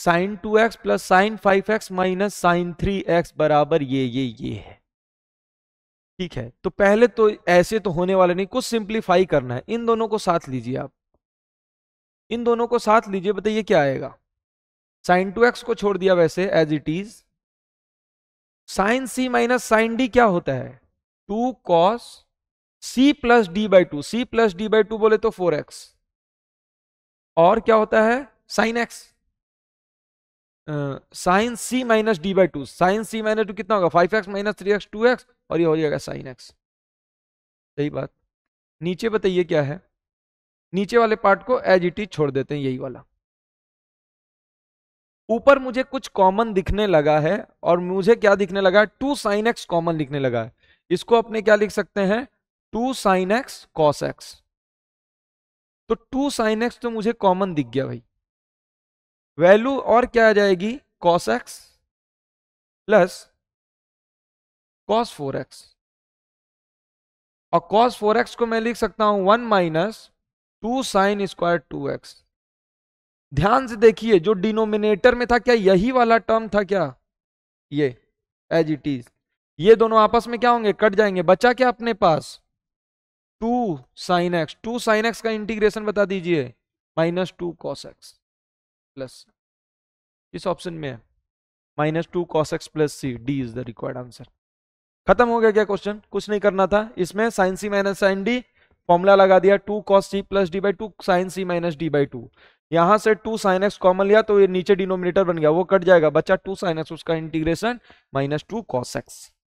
sign two x plus sine five x minus sine three x बराबर ये ये ये है ठीक है तो पहले तो ऐसे तो होने वाले नहीं कुछ सिंप्लीफाई करना है इन दोनों को साथ लीजिए आप इन दोनों को साथ लीजिए बताइए क्या आएगा साइन टू एक्स को छोड़ दिया वैसे as it is sine c minus sine d क्या होता है two cos c plus d by two c plus d by two बोले तो फोर एक्स और क्या होता है sine x sine c minus d by two sine c minus two कितना होगा five x minus three x two x और ये हो जाएगा साइन एक्स सही बात नीचे बताइए क्या है नीचे वाले पार्ट को एज इट इज छोड़ देते हैं यही वाला ऊपर मुझे कुछ कॉमन दिखने लगा है और मुझे क्या दिखने लगा है टू साइन एक्स कॉमन लिखने लगा है इसको अपने क्या लिख सकते हैं two sine x cos x तो टू साइन एक्स तो मुझे कॉमन दिख गया भाई वैल्यू और क्या आ जाएगी cos x plus cos four x और कॉस फोर एक्स को मैं लिख सकता हूं one minus two sine square two x ध्यान से देखिए जो डिनोमिनेटर में था क्या यही वाला टर्म था क्या ये एज इट इज ये दोनों आपस में क्या होंगे कट जाएंगे बचा क्या अपने पास two sine x two sine x का इंटीग्रेशन बता दीजिए minus two cos x plus इस ऑप्शन में है minus two cos x plus c d is the required answer खत्म हो गया क्या क्वेश्चन कुछ नहीं करना था इसमें sine c minus sine d formula लगा दिया two cos c plus d by two sine c minus d by two यहां से टू साइन एक्स कॉमन लिया तो ये नीचे डिनोमिनेटर बन गया वो कट जाएगा बच्चा टू साइन एक्स उसका integration minus two cos x